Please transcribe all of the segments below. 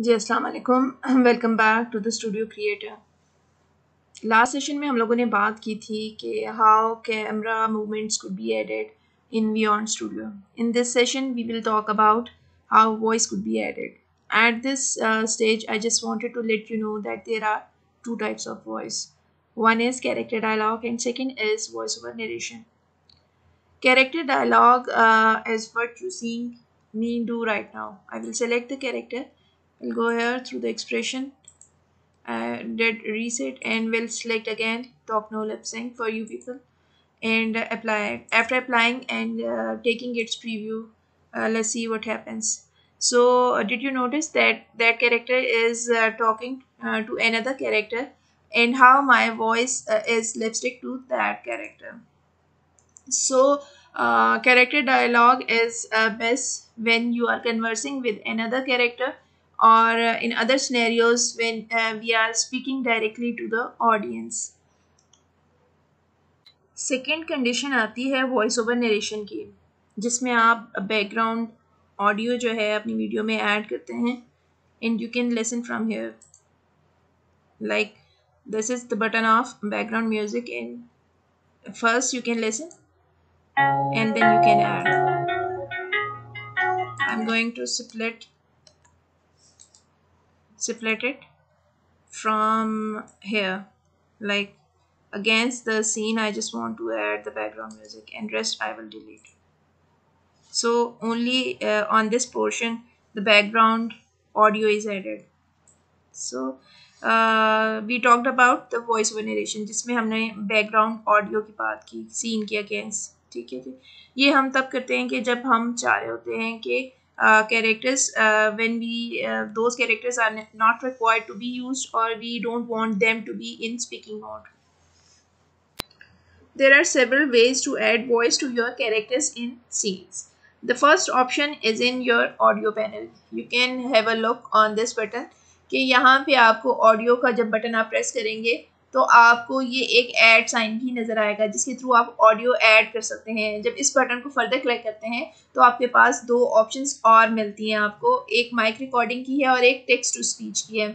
जी अस्सलाम वालेकुम welcome back to the studio creator last session में हम लोगों ने बात की थी कि how camera movements could be added in beyond studio in this session we will talk about how voice could be added at this stage I just wanted to let you know that there are two types of voice one is character dialogue and second is voice over narration character dialogue uh, is what you see me do right now. I will select the character We'll go here through the expression I did reset and we'll select again top no lip sync for you people and uh, apply after applying and uh, taking its preview uh, let's see what happens so uh, did you notice that that character is uh, talking to another character and how my voice is lipstick to that character so character dialogue is best when you are conversing with another character or uh, in other scenarios when uh, we are speaking directly to the audience second condition आती है voice over narration की जिसमें आप background audio जो है अपनी video में add करते हैं and you can listen from here like this is the button of background music in first you can listen and then you can add I am going to split sepulate it from here like against the scene I just want to add the background music and rest I will delete so only uh, on this portion the background audio is added so we talked about the voice narration जिसमें हमने background audio की बात की scene के against ठीक है जी ये हम तब करते हैं कि जब हम चाह रहे होते हैं कि Uh, characters uh, when we uh, those characters are not required to be used or we don't want them to be in speaking mode. There are several ways to add voice to your characters in scenes. The first option is in your audio panel. You can have a look on this button कि यहाँ पे आपको audio का जब button आप press करेंगे तो आपको ये एक ऐड साइन भी नज़र आएगा जिसके थ्रू आप ऑडियो ऐड कर सकते हैं जब इस बटन को फर्दर क्लिक करते हैं तो आपके पास दो ऑप्शंस और मिलती हैं आपको एक माइक रिकॉर्डिंग की है और एक टेक्स्ट टू स्पीच की है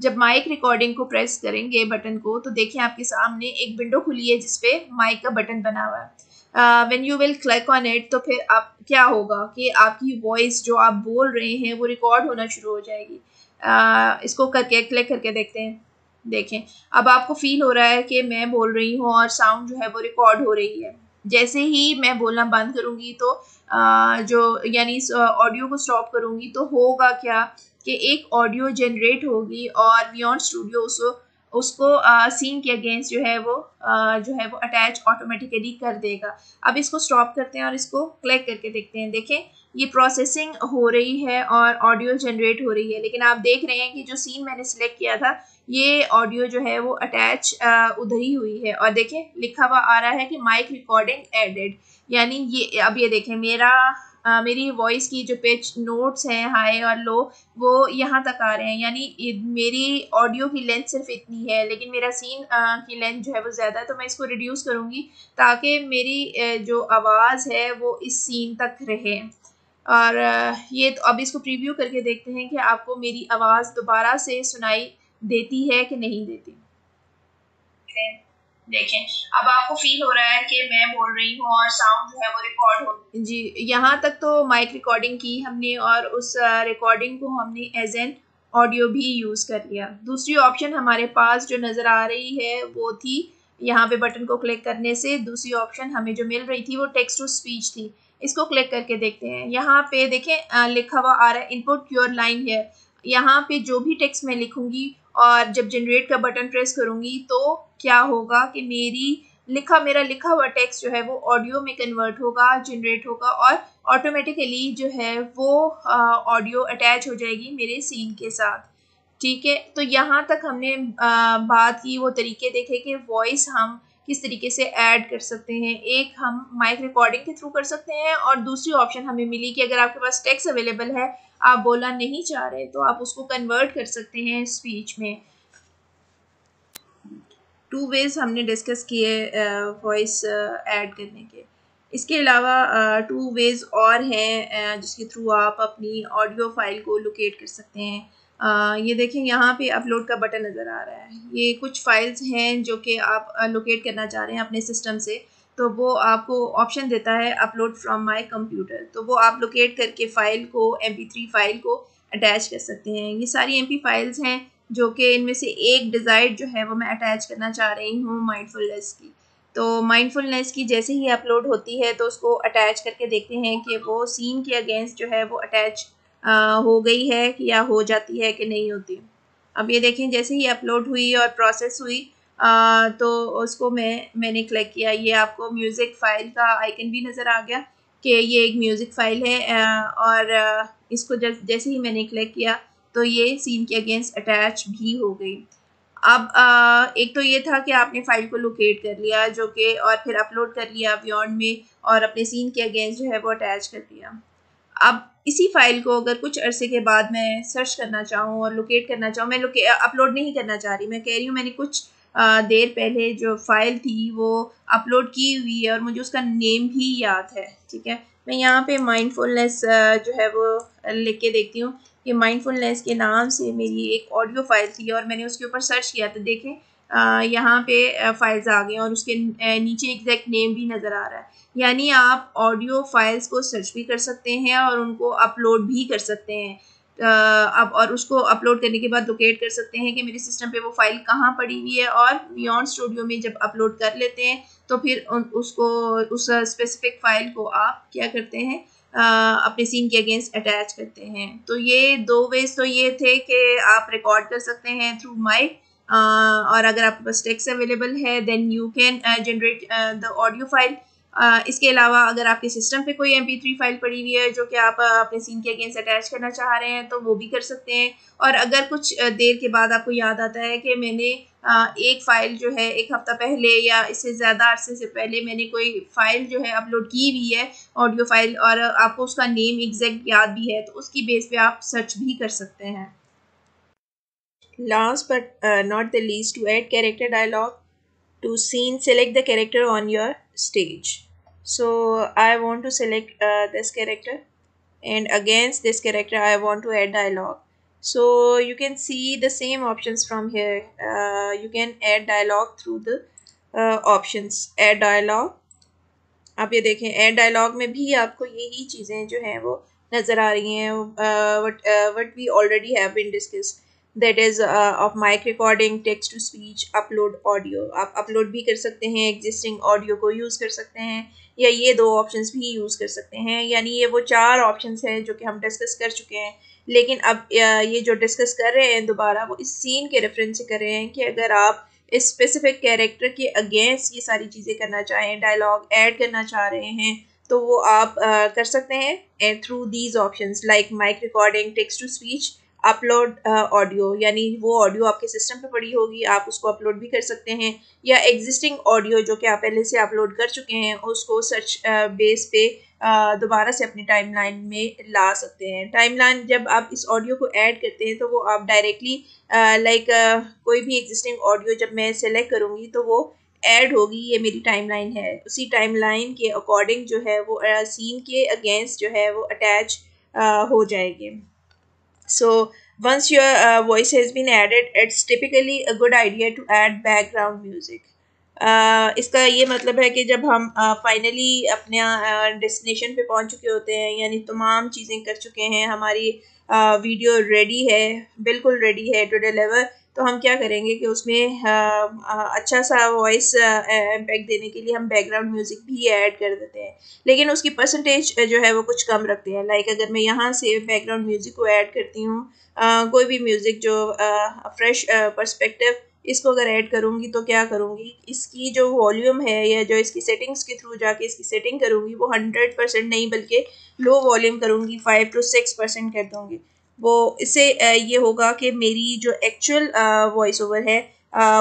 जब माइक रिकॉर्डिंग को प्रेस करेंगे बटन को तो देखिए आपके सामने एक विंडो खुली है जिसपे माइक का बटन बना हुआ है when you will click on it तो फिर आप क्या होगा कि आपकी वॉइस जो आप बोल रहे हैं वो रिकॉर्ड होना शुरू हो जाएगी uh, इसको करके क्लिक करके देखते हैं देखें अब आपको फील हो रहा है कि मैं बोल रही हूँ और साउंड जो है वो रिकॉर्ड हो रही है जैसे ही मैं बोलना बंद करूँगी तो आ, जो यानी इस ऑडियो को स्टॉप करूँगी तो होगा क्या कि एक ऑडियो जनरेट होगी और बियॉन्ड स्टूडियो उस उसको सीन के अगेंस्ट जो है वो आ, जो है वो अटैच ऑटोमेटिकली कर देगा अब इसको स्टॉप करते हैं और इसको क्लिक करके देखते हैं देखें ये प्रोसेसिंग हो रही है और ऑडियो जनरेट हो रही है लेकिन आप देख रहे हैं कि जो सीन मैंने सिलेक्ट किया था ये ऑडियो जो है वो अटैच उधर ही हुई है और देखें लिखा हुआ आ रहा है कि माइक रिकॉर्डिंग एडेड यानी ये अब ये देखें मेरा आ, मेरी वॉइस की जो पिच नोट्स हैं हाई और लो वो यहाँ तक आ रहे हैं यानी मेरी ऑडियो की लेंथ सिर्फ इतनी है लेकिन मेरा सीन आ, की लेंथ जो है वो ज़्यादा है तो मैं इसको रिड्यूस करूँगी ताकि मेरी जो आवाज़ है वो इस सीन तक रहे और ये तो अब इसको प्रीव्यू करके देखते हैं कि आपको मेरी आवाज़ दोबारा से सुनाई देती है कि नहीं देती देखें अब आपको फील हो रहा है कि मैं बोल रही हूँ और साउंड जो है वो रिकॉर्ड हो जी यहाँ तक तो माइक रिकॉर्डिंग की हमने और उस रिकॉर्डिंग को हमने एज एन ऑडियो भी यूज़ कर लिया दूसरी ऑप्शन हमारे पास जो नज़र आ रही है वो थी यहाँ पे बटन को क्लिक करने से दूसरी ऑप्शन हमें जो मिल रही थी वो टेक्स्ट टू स्पीच थी इसको क्लिक करके देखते हैं यहाँ पे देखें लिखा हुआ आ रहा है इनपुट योर लाइन है यहाँ पे जो भी टेक्स्ट मैं लिखूँगी और जब जनरेट का बटन प्रेस करूँगी तो क्या होगा कि मेरी लिखा मेरा लिखा हुआ टेक्स्ट जो है वो ऑडियो में कन्वर्ट होगा जनरेट होगा और ऑटोमेटिकली जो है वो ऑडियो अटैच हो जाएगी मेरे सीन के साथ ठीक है तो यहाँ तक हमने आ, बात की वो तरीके देखे कि वॉइस हम किस तरीके से ऐड कर सकते हैं एक हम माइक रिकॉर्डिंग के थ्रू कर सकते हैं और दूसरी ऑप्शन हमें मिली कि अगर आपके पास टेक्स अवेलेबल है आप बोला नहीं चाह रहे तो आप उसको कन्वर्ट कर सकते हैं स्पीच में टू वेज हमने डिस्कस किए वॉइस ऐड करने के इसके अलावा टू वेज और हैं जिसके थ्रू आप अपनी ऑडियो फाइल को लोकेट कर सकते हैं ये देखें यहाँ पे अपलोड का बटन नज़र आ रहा है ये कुछ फाइल्स हैं जो कि आप लोकेट करना चाह रहे हैं अपने सिस्टम से तो वो आपको ऑप्शन देता है अपलोड फ्रॉम माय कंप्यूटर तो वो आप लोकेट करके फ़ाइल को एम फाइल को अटैच कर सकते हैं ये सारी एम फाइल्स हैं जो कि इनमें से एक डिज़ाइड जो है वो मैं अटैच करना चाह रही हूँ माइंडफुलनेस की तो माइंडफुलनेस की जैसे ही अपलोड होती है तो उसको अटैच करके देखते हैं कि वो सीन के अगेंस्ट जो है वो अटैच आ, हो गई है या हो जाती है कि नहीं होती अब ये देखें जैसे ही अपलोड हुई और प्रोसेस हुई आ, तो उसको मैं मैंने क्लिक किया ये आपको म्यूज़िक फ़ाइल का आइकन भी नज़र आ गया कि ये एक म्यूज़िक फ़ाइल है आ, और इसको जैसे ही मैंने क्लिक किया तो ये सीन के अगेंस्ट अटैच भी हो गई अब आ, एक तो ये था कि आपने फाइल को लोकेट कर लिया जो कि और फिर अपलोड कर लिया बियॉन्ड में और अपने सीन के अगेंस्ट जो है वो अटैच कर दिया अब इसी फाइल को अगर कुछ अरसे के बाद मैं सर्च करना चाहूँ और लोकेट करना चाहूँ मैं लोके अपलोड नहीं करना चाह रही मैं कह रही हूँ मैंने कुछ देर पहले जो फाइल थी वो अपलोड की हुई है और मुझे उसका नेम भी याद है ठीक है मैं यहाँ पे माइंडफुलनेस जो है वो लिख के देखती हूँ कि माइंडफुलनेस के नाम से मेरी एक ऑडियो फाइल थी और मैंने उसके ऊपर सर्च किया तो देखें यहाँ पे फाइल्स आ गए और उसके नीचे एग्जैक्ट नेम भी नज़र आ रहा है यानी आप ऑडियो फाइल्स को सर्च भी कर सकते हैं और उनको अपलोड भी कर सकते हैं अब और उसको अपलोड करने के बाद लोकेट कर सकते हैं कि मेरे सिस्टम पे वो फाइल कहाँ पड़ी हुई है और बियॉन्ड स्टूडियो में जब अपलोड कर लेते हैं तो फिर उसको उस स्पेसिफिक फाइल को आप क्या करते हैं अपने सीन के अगेंस्ट अटैच करते हैं तो ये दो वेज तो ये थे कि आप रिकॉर्ड कर सकते हैं थ्रू माइक Uh, और अगर आपके पास टेक्स्ट अवेलेबल है then you can generate the audio file इसके अलावा अगर आपके सिस्टम पे कोई एम फाइल पड़ी हुई है जो कि आप uh, अपने सीन के अगेंस्ट अटैच करना चाह रहे हैं तो वो भी कर सकते हैं और अगर कुछ uh, देर के बाद आपको याद आता है कि मैंने एक फ़ाइल जो है एक हफ़्ता पहले या इससे ज़्यादा अरसे से पहले मैंने कोई फ़ाइल जो है अपलोड की हुई है ऑडियो फाइल और आपको उसका नेम एग्जैक्ट याद भी है तो उसकी बेस पे आप सर्च भी कर सकते हैं Last but uh, not the least, to add character dialogue to scene, select the character on your stage. So I want to select uh, this character and against this character I want to add dialogue. So you can see the same options from here. Uh, you can add dialogue through the uh, options. Add dialogue. आप ये देखें add dialogue में भी आपको यही चीज़ें जो हैं वो नज़र आ रही हैं what what we already have been discussed that is of mic recording text to speech upload audio आप अपलोड भी कर सकते हैं एग्जिस्टिंग ऑडियो को यूज़ कर सकते हैं या ये दो ऑप्शन भी यूज़ कर सकते हैं यानी ये वो चार ऑप्शन हैं जो कि हम डिस्कस कर चुके हैं लेकिन अब ये जो डिस्कस कर रहे हैं दोबारा वो इस सीन के रेफरेंस से कर रहे हैं कि अगर आप इस स्पेसिफिक कैरेक्टर के अगेंस्ट ये सारी चीज़ें करना चाहें डायलॉग ऐड करना चाह रहे हैं तो वो आप आ, uh, कर सकते हैं through these options like mic recording text to speech upload audio uh, यानी वो ऑडियो आपके सिस्टम पे पड़ी होगी आप उसको अपलोड भी कर सकते हैं या एग्जिस्टिंग ऑडियो जो कि आप पहले से अपलोड कर चुके हैं उसको सर्च बेस uh, पे uh, दोबारा से अपनी टाइमलाइन में ला सकते हैं टाइमलाइन जब आप इस ऑडियो को ऐड करते हैं तो वो आप डायरेक्टली लाइक कोई भी एग्जिस्टिंग ऑडियो जब मैं सेलेक्ट करूँगी तो वो ऐड होगी ये मेरी टाइमलाइन है उसी टाइमलाइन के अकॉर्डिंग जो है वो सीन के अगेंस्ट जो है वो अटैच हो जाएंगे सो so, Once your uh, voice has been added, it's typically a good idea to add background music. Uh, इसका ये मतलब है कि जब हम फाइनली uh, अपने डेस्टिनेशन uh, पे पहुंच चुके होते हैं यानी तमाम चीज़ें कर चुके हैं हमारी वीडियो रेडी है बिल्कुल रेडी है टू डिलीवर तो हम क्या करेंगे कि उसमें अच्छा सा वॉइस इम्पैक्ट देने के लिए हम बैकग्राउंड म्यूज़िक भी ऐड कर देते हैं लेकिन उसकी परसेंटेज जो है वो कुछ कम रखते हैं लाइक अगर मैं यहाँ से बैकग्राउंड म्यूज़िक को ऐड करती हूँ कोई भी म्यूज़िक जो फ्रेश परस्पेक्टिव इसको अगर ऐड करूँगी तो क्या करूँगी इसकी जो वॉल्यूम है या जो इसकी सेटिंग्स के थ्रू जाके इसकी सेटिंग करूँगी वो हंड्रेड परसेंट नहीं बल्कि लो वॉल्यूम करूँगी फाइव टू सिक्स परसेंट कर दूँगी वो इससे ये होगा कि मेरी जो एक्चुअल वॉइस ओवर है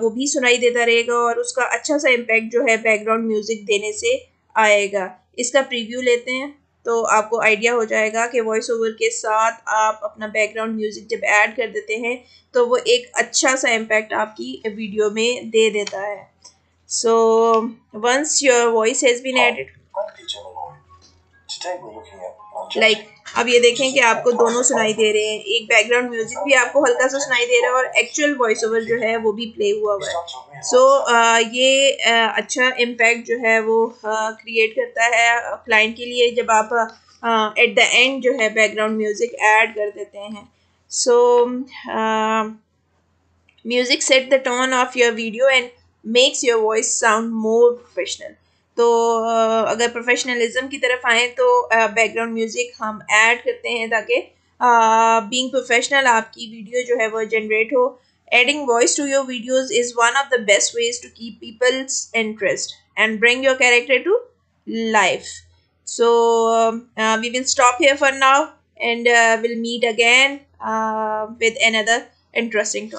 वो भी सुनाई देता रहेगा और उसका अच्छा सा इम्पैक्ट जो है बैकग्राउंड म्यूज़िक देने से आएगा इसका प्रीव्यू लेते हैं तो आपको आइडिया हो जाएगा कि वॉइस ओवर के साथ आप अपना बैकग्राउंड म्यूज़िक जब ऐड कर देते हैं तो वो एक अच्छा सा इम्पैक्ट आपकी वीडियो में दे देता है so once your voice has been added Today we're looking at like like, अब ये देखें कि आपको दोनों सुनाई दे रहे हैं एक बैकग्राउंड म्यूजिक भी आपको हल्का सा सुनाई दे रहा है और एक्चुअल वॉइस ओवर जो है वो भी प्ले हुआ हुआ है सो so, uh, ये uh, अच्छा इम्पैक्ट जो है वो क्रिएट uh, करता है क्लाइंट के लिए जब आप एट द एंड जो है बैकग्राउंड म्यूजिक ऐड कर देते हैं so music set the tone of your video and makes your voice sound more professional तो अगर प्रोफेशनलिज्म की तरफ आए तो बैकग्राउंड म्यूज़िक हम ऐड करते हैं ताकि बीइंग प्रोफेशनल आपकी वीडियो जो है वो जनरेट हो adding voice to your videos is one of the best ways to keep people's interest and bring your character to life so we will stop stop for now and will meet again with an uh, with another interesting